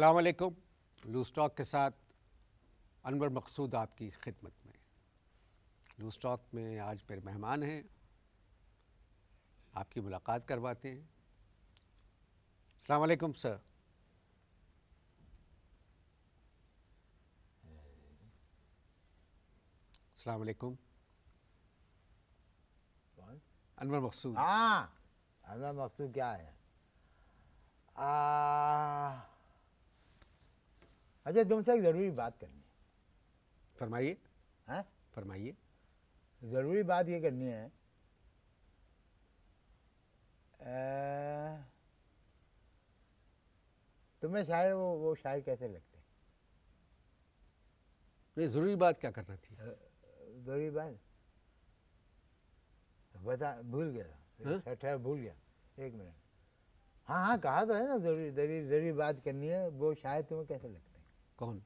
असलकुम लू स्टॉक के साथ अनवर मकसूद आपकी खिदमत में लू स्टॉक में आज मेरे मेहमान हैं आपकी मुलाकात करवाते हैं अलकुम सर अलकुम अनवर मकसूद हाँ अनवर मकसूद क्या है आ... अच्छा तुमसे एक ज़रूरी बात करनी है फरमाइए हैं हाँ? फरमाइए ज़रूरी बात ये करनी है आ, तुम्हें शायर वो वो शायर कैसे लगते नहीं ज़रूरी बात क्या करना थी ज़रूरी बात बता भूल गया था हाँ? भूल गया एक मिनट हाँ हाँ कहा तो है ना जरूरी जरूरी जरूरी बात करनी है वो शायद तुम्हें कैसे लगता है कौन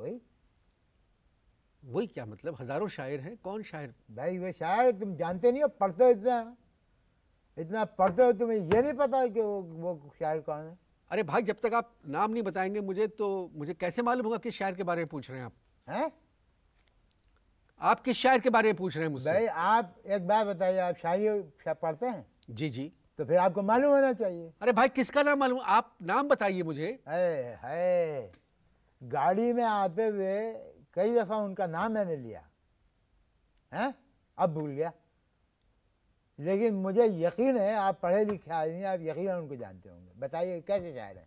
वही वही क्या मतलब हजारों शायर हैं कौन शायर भाई वे शायर तुम जानते नहीं हो पढ़ते हो इतना इतना पढ़ते हो तुम्हें ये नहीं पता कि वो वो शायर कौन है अरे भाई जब तक आप नाम नहीं बताएंगे मुझे तो मुझे कैसे मालूम होगा किस शायर के बारे में पूछ रहे हैं आप हैं आप किस शायर के बारे में पूछ रहे हैं मुझसे भाई आप एक बात बताइए आप शायरी पढ़ते हैं जी जी तो फिर आपको मालूम होना चाहिए अरे भाई किसका नाम मालूम आप नाम बताइए मुझे है है गाड़ी में आते हुए कई दफ़ा उनका नाम मैंने लिया है अब भूल गया लेकिन मुझे यकीन है आप पढ़े लिखे आदमी आप यकीन उनको जानते होंगे बताइए कैसे शायर है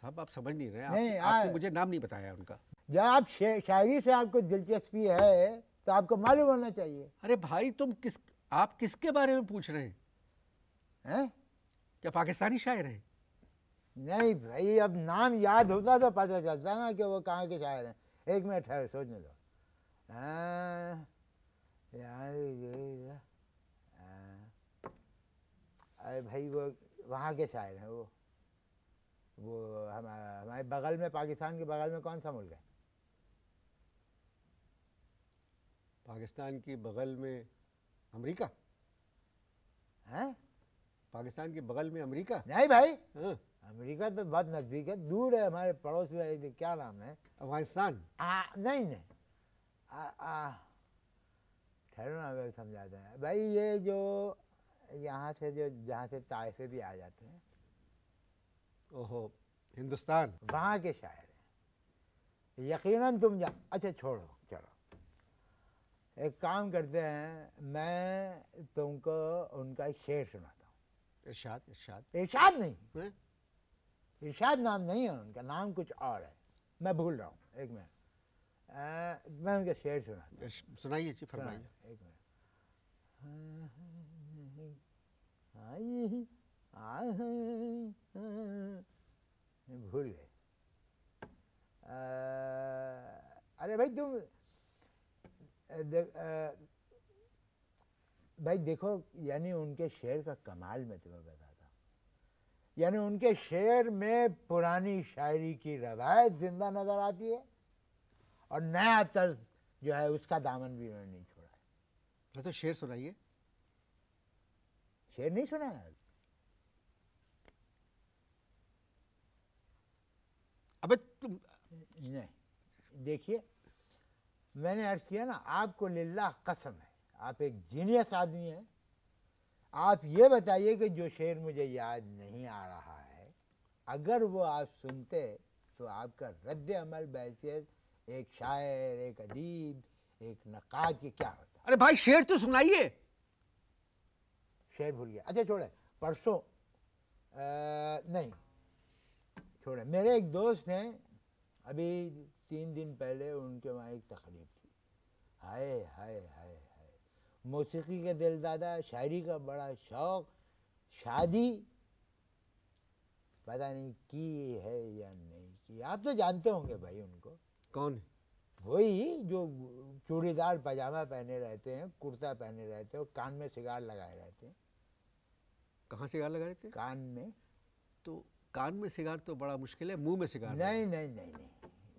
सब आप समझ नहीं रहे नहीं आप, आपने मुझे नाम नहीं बताया उनका जब आप शायरी से आपको दिलचस्पी है तो आपको मालूम होना चाहिए अरे भाई तुम किस आप किसके बारे में पूछ रहे हैं क्या पाकिस्तानी शायर है नहीं भाई अब नाम याद होता तो पता चलता ना कि वो कहाँ के शायर हैं एक मिनट है सोचने दो यार अरे भाई वो वहाँ के शायर हैं वो वो हमारा हमारे बगल में पाकिस्तान के बगल में कौन सा मुल्क है पाकिस्तान की बगल में अमेरिका हैं पाकिस्तान के बगल में अमेरिका नहीं भाई हाँ। अमेरिका तो बहुत नज़दीक है दूर है हमारे पड़ोस में क्या नाम है अफगानिस्तान नहीं नहीं ठहरो ना मैं समझाते हैं भाई ये जो यहाँ से जो जहाँ से ताइफे भी आ जाते हैं ओहो हिंदुस्तान वहाँ के शायर हैं यकीनन तुम जा अच्छा छोड़ो चलो एक काम करते हैं मैं तुमको उनका एक शेर सुनाता हूँ इरशाद इर्शाद इरशाद नहीं इर्शाद नाम नहीं है उनका नाम कुछ और है मैं भूल रहा हूँ एक मिनट मैं उनका शेर सुनाता हूँ सुनाइए जी फरमाइए एक मिनट भूल गए अरे भाई तुम भाई देखो यानी उनके शेर का कमाल मैं तुम्हें बताता यानी उनके शेर में पुरानी शायरी की रवायत ज़िंदा नज़र आती है और नया तर्ज जो है उसका दामन भी उन्होंने नहीं छोड़ा है अच्छा, तो शेर सुनाइए शेर नहीं सुना अभी अबे तुम नहीं देखिए मैंने अर्ज़ किया ना आपको लिल्ला कसम है आप एक जीनियस आदमी हैं आप ये बताइए कि जो शेर मुझे याद नहीं आ रहा है अगर वो आप सुनते तो आपका रद्द अमल बहसीत एक शायर एक अदीब एक नक़ाद के क्या होता अरे भाई शेर तो सुनाइए शेर भूल गया अच्छा छोड़े परसों नहीं छोड़े मेरे एक दोस्त हैं अभी तीन दिन पहले उनके वहाँ एक तकरीब थी हाय हाय हाय हाय मौसीकी का दिल दादा शायरी का बड़ा शौक़ शादी पता नहीं की है या नहीं की आप तो जानते होंगे भाई उनको कौन वही जो चूड़ीदार पजामा पहने रहते हैं कुर्ता पहने रहते हैं कान में सिगार लगाए रहते हैं कहाँ सिगार लगाए हैं कान में तो कान में सिगार तो बड़ा मुश्किल है मुंह में सिगार नहीं नहीं नहीं नहीं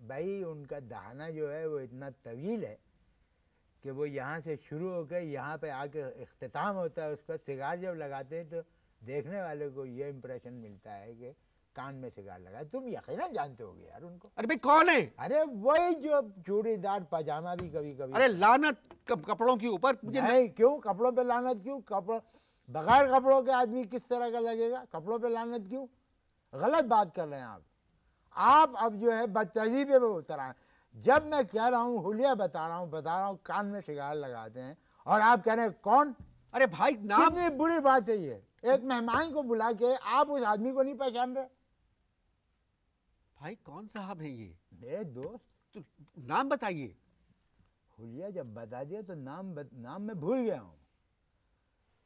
भाई उनका दाना जो है वो इतना तवील है कि वो यहाँ से शुरू होकर यहाँ पे आके अख्ताम होता है उसका सिगार जब लगाते हैं तो देखने वाले को ये इम्प्रेशन मिलता है कि कान में सिगार लगा तुम यकीन जानते हो यार उनको अरे भाई कौन है अरे वही जो चूड़ीदार पजामा भी कभी कभी अरे लानत कपड़ों के ऊपर नहीं क्यों कपड़ों पे लानत क्यों कपड़ों बगैर कपड़ों के आदमी किस तरह का लगेगा कपड़ों पे लानत क्यों गलत बात कर रहे हैं आप आप अब जो है बदतजीबे पे उतर आए जब मैं कह रहा हूँ हुलिया बता रहा हूँ बता रहा हूँ कान में शिकार लगाते हैं और आप कह रहे हैं कौन अरे भाई नाम ये बुरी बात है ये एक मेहमान को बुला के आप उस आदमी को नहीं पहचान रहे भाई कौन साहब है ये मेरे दोस्त तो नाम बताइए हुलिया जब बता दिया तो नाम बत, नाम मैं भूल गया हूँ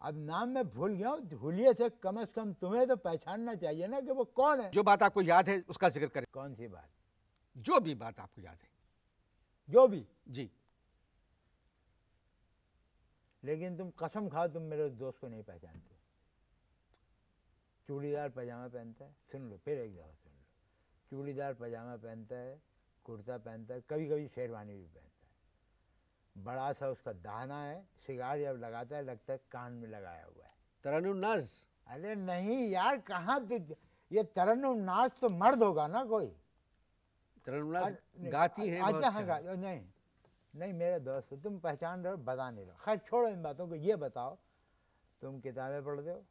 अब नाम मैं भूल गया हूँ भूलिए से कम से कम तुम्हें तो पहचानना चाहिए ना कि वो कौन है जो बात आपको याद है उसका जिक्र करें कौन सी बात जो भी बात आपको याद है जो भी जी लेकिन तुम कसम खाओ तुम मेरे उस दोस्त को नहीं पहचानते चूड़ीदार पजामा पहनता है सुन लो फिर एक दफ़ा सुन लो चूड़ीदार पजामा पहनता है कुर्ता पहनता है कभी कभी शेरवानी भी पहनता है बड़ा सा उसका दाना है सिगार जब लगाता है लगता है कान में लगाया हुआ है तरनु तरनुनाज अरे नहीं यार कहाँ तो ये नाज तो मर्द होगा ना कोई तरनुनाज गाती है अच्छा हाँ गा नहीं नहीं मेरे दोस्त तुम पहचान रहे हो बता नहीं रहो खैर छोड़ो इन बातों को ये बताओ तुम किताबें पढ़ते हो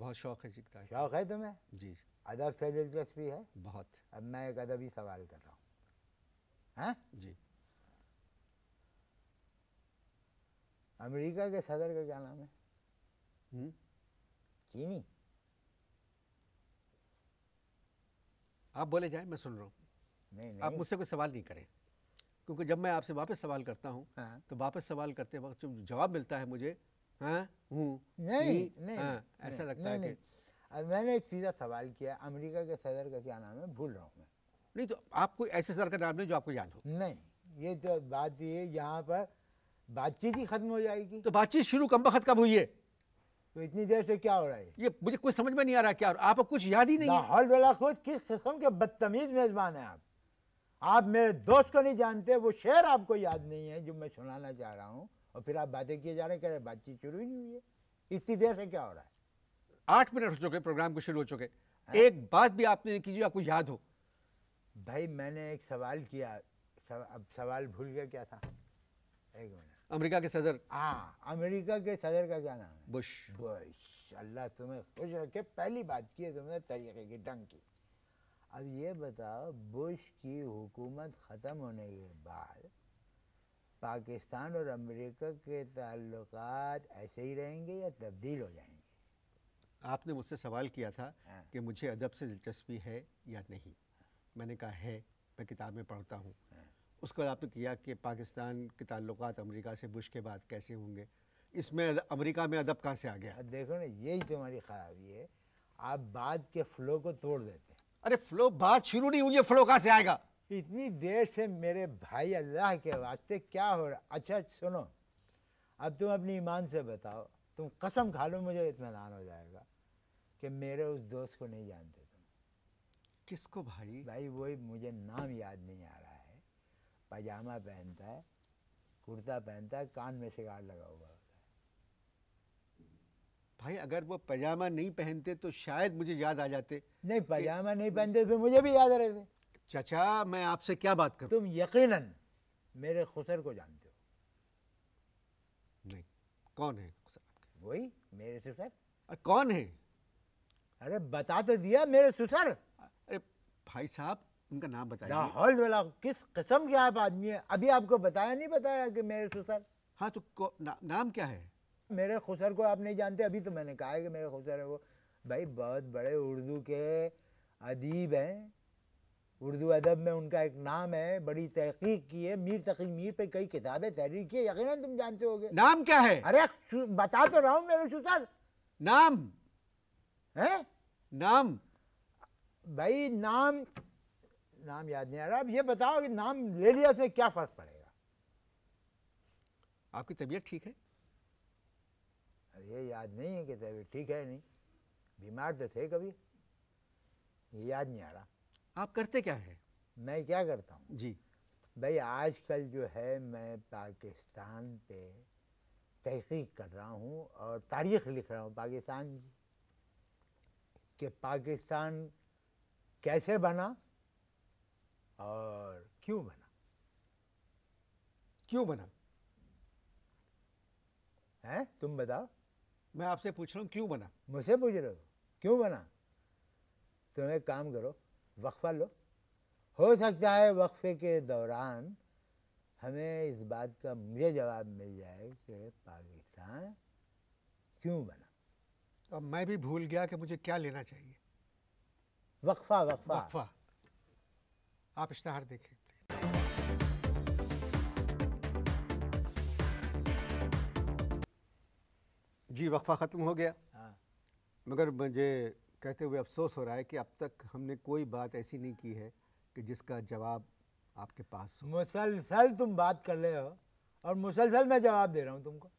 बहुत शौक है किताब शौक है तुम्हें जी अदब से दिलचस्पी है बहुत अब मैं एक अदबी सवाल कर रहा हूँ हैं जी अमेरिका के सदर का क्या नाम है हुँ? हम्म? चीनी आप बोले जाए मैं सुन रहा हूँ नहीं, नहीं आप मुझसे कोई सवाल नहीं करें क्योंकि जब मैं आपसे वापस सवाल करता हूँ हाँ। तो वापस सवाल करते वक्त जो जवाब मिलता है मुझे हाँ हूँ नहीं, नहीं, हाँ, नहीं ऐसा लगता नहीं, है नहीं, अब मैंने एक सीधा सवाल किया अमेरिका के सदर का क्या नाम है भूल रहा हूँ मैं नहीं तो आपको ऐसे सदर का नाम नहीं जो आपको याद हो नहीं ये जो बात ये यहाँ पर बातचीत ही खत्म हो जाएगी तो बातचीत शुरू कम बखत कब हुई है तो इतनी देर से क्या हो रहा है ये मुझे कुछ समझ में नहीं आ रहा क्या आपको कुछ याद ही नहीं हर वेला खुद किस किस्म के बदतमीज मेजबान है आप आप मेरे दोस्त को नहीं जानते वो शेर आपको याद नहीं है जो मैं सुनाना चाह रहा हूँ और फिर आप बातें किए जा रहे हैं कह रहे बातचीत शुरू ही नहीं हुई है इतनी देर से क्या हो रहा है आठ मिनट हो चुके प्रोग्राम को शुरू हो चुके हाँ। एक बात भी आपने की जो आपको याद हो भाई मैंने एक सवाल किया सव, अब सवाल भूल गया क्या था एक मिनट अमेरिका के सदर हाँ अमेरिका के सदर का क्या नाम है बुश बुश अल्लाह तुम्हें खुश रखे पहली बात की है तुमने तरीके की ढंग की अब ये बताओ बुश की हुकूमत ख़त्म होने के बाद पाकिस्तान और अमेरिका के ताल्लुक ऐसे ही रहेंगे या तब्दील हो जाएंगे आपने मुझसे सवाल किया था हाँ। कि मुझे अदब से दिलचस्पी है या नहीं मैंने कहा है मैं किताब में पढ़ता हूँ उसके बाद आपने किया कि पाकिस्तान के ताल्लुक अमरीका से बुश के बाद कैसे होंगे इसमें अमरीका में अदब कहाँ से आ गया देखो ना यही तुम्हारी खराबी है आप बाद के फ्लो को तोड़ देते हैं अरे फ्लो बात शुरू नहीं हुई है फ्लो कहाँ से आएगा इतनी देर से मेरे भाई अल्लाह के वास्ते क्या हो रहा अच्छा सुनो अब तुम अपनी ईमान से बताओ तुम कसम खा लो मुझे इतमान हो जाएगा कि मेरे उस दोस्त को नहीं जानते तुम किसको भाई भाई वही मुझे नाम याद नहीं आ पैजामा पहनता है कुर्ता पहनता है कान में शिकार लगा हुआ होता है भाई अगर वो पैजामा नहीं पहनते तो शायद मुझे याद आ जाते नहीं पैजामा नहीं पहनते तो मुझे भी याद रहते चचा मैं आपसे क्या बात करूं तुम यकीनन मेरे खुसर को जानते हो नहीं कौन है वही मेरे सुसर कौन है अरे बता तो दिया मेरे सुसर अरे भाई साहब उनका नाम बताइए ना किस कसम के आप आदमी है अभी आपको बताया नहीं बताया कि मेरे ससुर हाँ तो ना, नाम क्या है मेरे खुसर को आप नहीं जानते अभी तो मैंने कहा है कि मेरे खुसर है वो भाई बहुत बड़े उर्दू के अदीब हैं उर्दू अदब में उनका एक नाम है बड़ी तहकीक की है मीर तकी मीर पे कई किताबें तहरीर की है यकीन तुम जानते हो नाम क्या है अरे बता तो रहा हूँ मेरे सुसर नाम है नाम भाई नाम नाम याद नहीं आ रहा अब ये बताओ कि नाम ले लिया से क्या फ़र्क पड़ेगा आपकी तबीयत ठीक है ये याद नहीं है कि तबीयत ठीक है नहीं बीमार तो थे कभी ये याद नहीं आ रहा आप करते क्या है मैं क्या करता हूँ जी भाई आजकल जो है मैं पाकिस्तान पे तहकीक कर रहा हूँ और तारीख लिख रहा हूँ पाकिस्तान की कि पाकिस्तान कैसे बना और क्यों बना क्यों बना है तुम बताओ मैं आपसे पूछ रहा हूँ क्यों बना मुझसे पूछ रहे हो क्यों बना तुम एक काम करो वक्फा लो हो सकता है वक्फे के दौरान हमें इस बात का मुझे जवाब मिल जाए कि पाकिस्तान क्यों बना अब मैं भी भूल गया कि मुझे क्या लेना चाहिए वक्फा वक्फा वक्फा आप इश्तहार देखें जी वक्फ़ा ख़त्म हो गया हाँ। मगर मुझे कहते हुए अफसोस हो रहा है कि अब तक हमने कोई बात ऐसी नहीं की है कि जिसका जवाब आपके पास हो मुसलसल तुम बात कर रहे हो और मुसलसल मैं जवाब दे रहा हूँ तुमको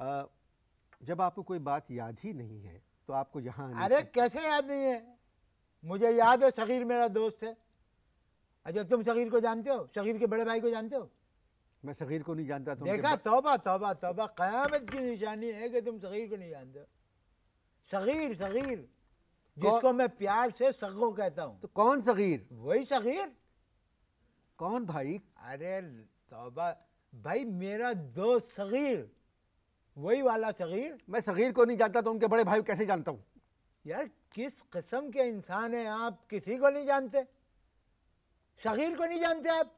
आ, जब आपको कोई बात याद ही नहीं है तो आपको यहाँ अरे कैसे याद नहीं है मुझे याद है शकीर मेरा दोस्त है अच्छा तुम शकीर को जानते हो शकीर के बड़े भाई को जानते हो मैं शकीर को नहीं जानता तुम देखा तोबा तोबा तोबा क़यामत की निशानी है कि तुम शकीर को नहीं जानते हो शकीर शकीर जिसको मैं प्यार से सगो कहता हूँ तो कौन शकीर वही शकीर कौन भाई अरे तोबा भाई मेरा दोस्त शकीर वही वाला शकीर मैं शकीर को नहीं जानता तो उनके बड़े भाई कैसे जानता हूँ यार किस किस्म के इंसान हैं आप किसी को नहीं जानते सगीर को नहीं जानते आप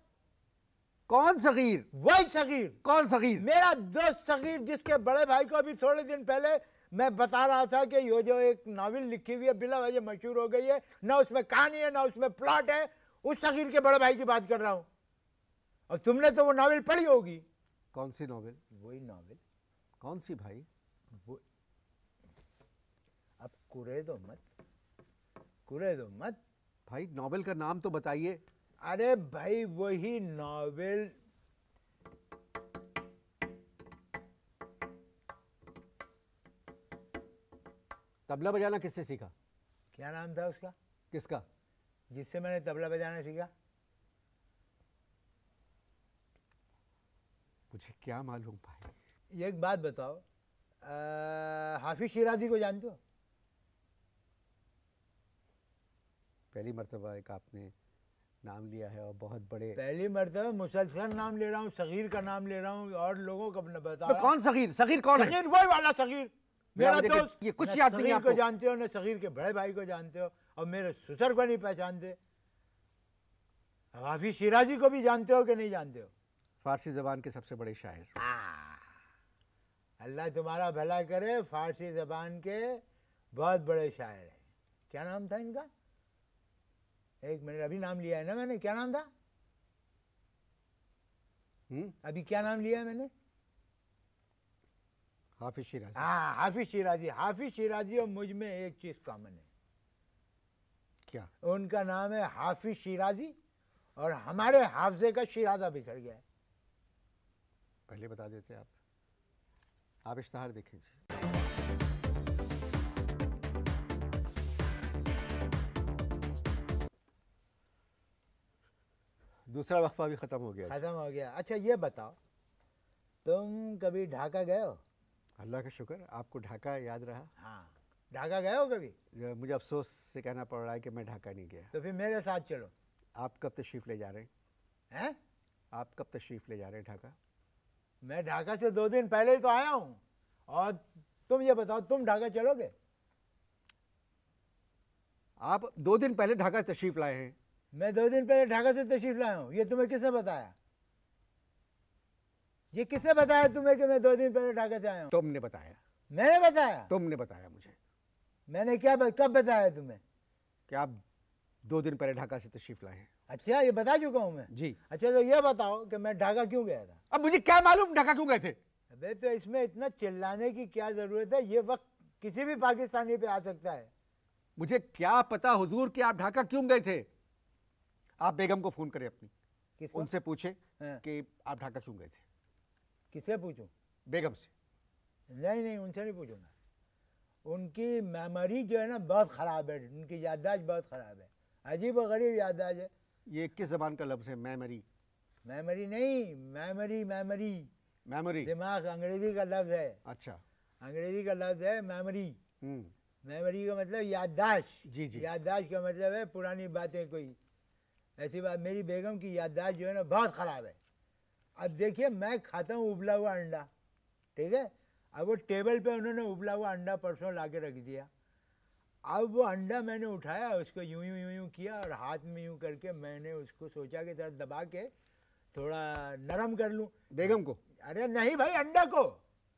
कौन सगीर वही सगीर कौन सगीर मेरा दोस्त सगीर जिसके बड़े भाई को अभी थोड़े दिन पहले मैं बता रहा था कि यो जो एक नावल लिखी हुई है बिला वजह मशहूर हो गई है ना उसमें कहानी है ना उसमें प्लॉट है उस सगीर के बड़े भाई की बात कर रहा हूँ और तुमने तो वो नावल पढ़ी होगी कौन सी नावल वही नावल कौन सी भाई वो अब कुरे दो मत कुरे दो मत भाई नावल का नाम तो बताइए अरे भाई वही नॉवेल तबला बजाना किससे सीखा क्या नाम था उसका किसका जिससे मैंने तबला बजाना सीखा मुझे क्या मालूम भाई एक बात बताओ हाफिज शिराजी को जानते हो पहली मरतबा एक आपने नाम लिया है और बहुत बड़े पहली मरतब मुसलसल नाम ले रहा हूँ सगीर का नाम ले रहा हूँ और लोगों का अपना बता तो कौन सगीर सगीर कौन सगीर वही वाला सगीर मेरा दोस्त ये कुछ याद नहीं आपको जानते हो ना सगीर के बड़े भाई को जानते हो और मेरे ससुर को नहीं पहचानते अब हाफिज शिराजी को भी जानते हो कि नहीं जानते हो फारसी जबान के सबसे बड़े शायर अल्लाह तुम्हारा भला करे फारसी जबान के बहुत बड़े शायर हैं क्या नाम था इनका एक मिनट अभी नाम लिया है ना मैंने क्या नाम था हुँ? हम्म? अभी क्या नाम लिया है मैंने हाफिज शिराजी हाँ हाफिज शिराजी हाफिज शिराजी और मुझ में एक चीज़ कॉमन है क्या उनका नाम है हाफिज शिराजी और हमारे हाफजे का शिराजा बिखर गया है पहले बता देते आप आप इश्तहार देखें जी दूसरा वक्फा भी ख़त्म हो गया ख़त्म हो गया अच्छा ये बताओ तुम कभी ढाका गए हो अल्लाह का शुक्र आपको ढाका याद रहा हाँ ढाका गए हो कभी मुझे अफसोस से कहना पड़ रहा है कि मैं ढाका नहीं गया तो फिर मेरे साथ चलो आप कब तशरीफ़ ले जा रहे हैं हैं आप कब तशरीफ़ ले जा रहे हैं ढाका मैं ढाका से दो दिन पहले ही तो आया हूँ और तुम ये बताओ तुम ढाका चलोगे आप दो दिन पहले ढाका तशरीफ़ लाए हैं मैं दो दिन पहले ढाका से तशरीफ लाया हूँ ये तुम्हें किसने बताया ये किसने बताया तुम्हें कि मैं दो दिन पहले ढाका से आया तुमने बताया मैंने बताया तुमने बताया मुझे मैंने क्या कब बताया तुम्हें कि आप दो दिन पहले ढाका से तशरीफ लाए हैं अच्छा ये बता चुका हूँ मैं जी अच्छा तो ये बताओ कि मैं ढाका क्यों गया था अब मुझे क्या मालूम ढाका क्यों गए थे अबे तो इसमें इतना चिल्लाने की क्या ज़रूरत है ये वक्त किसी भी पाकिस्तानी पे आ सकता है मुझे क्या पता हुजूर कि आप ढाका क्यों गए थे आप बेगम को फ़ोन करें अपनी उनसे पूछे हाँ। कि आप ढाका क्यों गए थे किससे पूछूं बेगम से नहीं नहीं उनसे नहीं पूछूंगा उनकी मेमोरी जो है ना बहुत ख़राब है उनकी याददाश्त बहुत ख़राब है अजीब व गरीब याददाश्त है ये किस जबान का लफ्ज़ है मेमोरी मेमोरी नहीं मेमोरी मेमोरी मेमोरी दिमाग अंग्रेज़ी का लफ्ज़ है अच्छा अंग्रेज़ी का लफ्ज़ है मेमोरी हम्म। मेमोरी का मतलब याददाश्त जी जी याददाश्त का मतलब है पुरानी बातें कोई ऐसी बात मेरी बेगम की याददाश्त जो है ना बहुत ख़राब है अब देखिए मैं खाता हूँ उबला हुआ अंडा ठीक है अब वो टेबल पे उन्होंने उबला हुआ अंडा परसों ला के रख दिया अब वो अंडा मैंने उठाया उसको यूं यूं यूं यूं किया और हाथ में यूं करके मैंने उसको सोचा कि सर दबा के थोड़ा नरम कर लूँ बेगम को अरे नहीं भाई अंडा को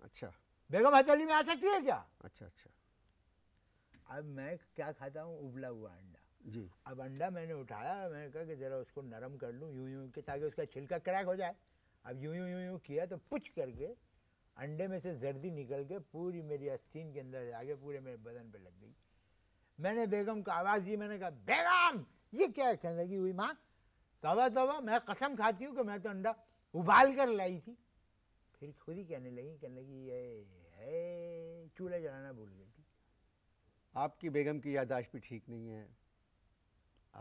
अच्छा बेगम हथेली में आ सकती है क्या अच्छा अच्छा अब मैं क्या खाता हूँ उबला हुआ अंडा जी अब अंडा मैंने उठाया मैंने कहा कि ज़रा उसको नरम कर लूँ यूं यूं के ताकि उसका छिलका क्रैक हो जाए अब यूं यूं यूं यूं किया तो पुछ करके अंडे में से जर्दी निकल के पूरी मेरी अस्थीन के अंदर जाके पूरे मेरे बदन पर लग गई मैंने बेगम को आवाज़ दी मैंने कहा बेगम ये क्या कहने लगी हुई माँ तवा तवा मैं कसम खाती हूँ कि मैं तो अंडा उबाल कर लाई थी फिर खुद ही कहने लगी कहने लगी ये है चूल्हा जलाना भूल गई थी आपकी बेगम की यादाश्त भी ठीक नहीं है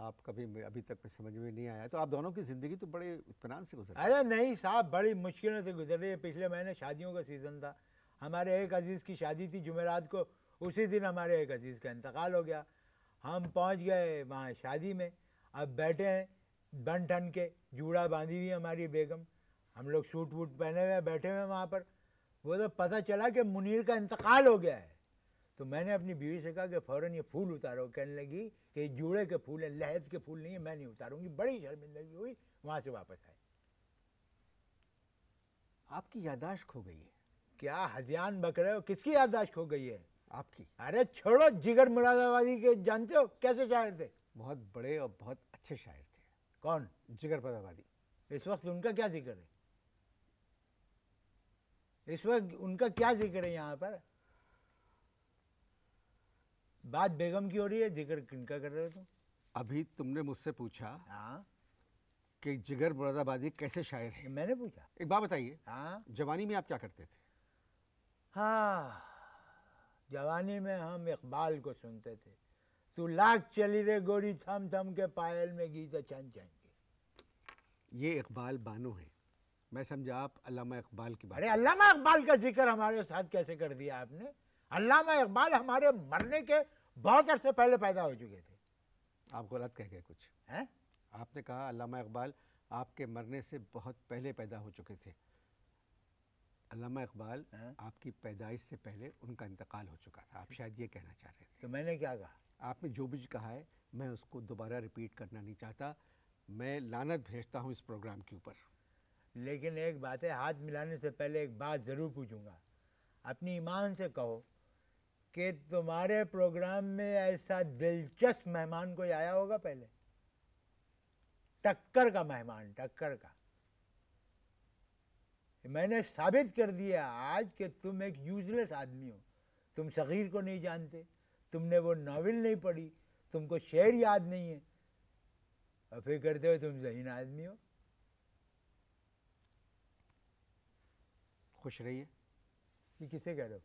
आप कभी अभी तक समझ में नहीं आया तो आप दोनों की ज़िंदगी तो बड़े इतमान से गुजर अरे नहीं साहब बड़ी मुश्किलों से गुजर रही है पिछले महीने शादियों का सीज़न था हमारे एक अजीज़ की शादी थी जुमेरात को उसी दिन हमारे एक अजीज़ का इंतकाल हो गया हम पहुंच गए वहाँ शादी में अब बैठे हैं बन ठन के जूड़ा बांधी हुई हमारी बेगम हम लोग सूट वूट पहने हुए बैठे हुए हैं वहाँ पर वो तो पता चला कि मुनीर का इंतकाल हो गया है तो मैंने अपनी बीवी से कहा कि फ़ौरन ये फूल उतारो कहने लगी कि जूड़े के फूल हैं लहज के फूल नहीं है मैं नहीं उतारूंगी बड़ी शर्मिंदगी हुई वहाँ से वापस आए आपकी यादाश्त खो गई है क्या हजियान बक रहे हो किसकी यादाश्त खो गई है आपकी अरे छोड़ो जिगर मुरादाबादी के जानते हो कैसे शायर थे बहुत बड़े और बहुत अच्छे शायर थे कौन जिगर मुरादाबादी इस वक्त उनका क्या जिक्र है इस वक्त उनका क्या जिक्र है यहाँ पर बात बेगम की हो रही है जिगर किनका कर रहे हो तुम अभी तुमने मुझसे पूछा हाँ कि जिगर मुरादाबादी कैसे शायर है मैंने पूछा एक बात बताइए हाँ जवानी में आप क्या करते थे हाँ जवानी में हम इकबाल को सुनते थे तू लाख चली रे गोरी थम थम के पायल में गीत छन छन ये इकबाल बानो है मैं समझा आप अल्लामा इकबाल की बात अरे अल्लामा इकबाल का जिक्र हमारे साथ कैसे कर दिया आपने अल्लामा इकबाल हमारे मरने के बहुत अरसे पहले पैदा हो चुके थे आप गलत कह गए कुछ हैं आपने कहा अलामा इकबाल आपके मरने से बहुत पहले पैदा हो चुके थे अलामा इकबाल आपकी पैदाइश से पहले उनका इंतकाल हो चुका था आप शायद ये कहना चाह रहे थे तो मैंने क्या कहा आपने जो भी कहा है मैं उसको दोबारा रिपीट करना नहीं चाहता मैं लानत भेजता हूँ इस प्रोग्राम के ऊपर लेकिन एक बात है हाथ मिलाने से पहले एक बात ज़रूर पूछूंगा अपनी ईमान से कहो कि तुम्हारे प्रोग्राम में ऐसा दिलचस्प मेहमान कोई आया होगा पहले टक्कर का मेहमान टक्कर का मैंने साबित कर दिया आज कि तुम एक यूजलेस आदमी हो तुम सगीर को नहीं जानते तुमने वो नावल नहीं पढ़ी तुमको शेर याद नहीं है और फिर करते हो तुम जहीन आदमी हो खुश रहिए ये किसे कह रहे हो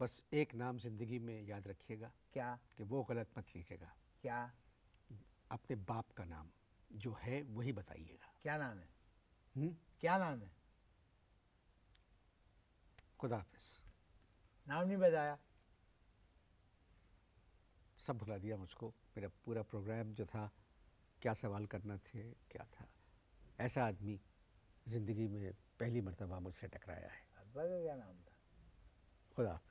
बस एक नाम जिंदगी में याद रखिएगा क्या कि वो गलत मत लीजिएगा क्या अपने बाप का नाम जो है वही बताइएगा क्या नाम है हुँ? क्या नाम है खुदा हाफिज नाम नहीं बताया सब भुला दिया मुझको मेरा पूरा प्रोग्राम जो था क्या सवाल करना थे क्या था ऐसा आदमी ज़िंदगी में पहली मरतबा मुझसे टकराया है अब क्या नाम था खुदा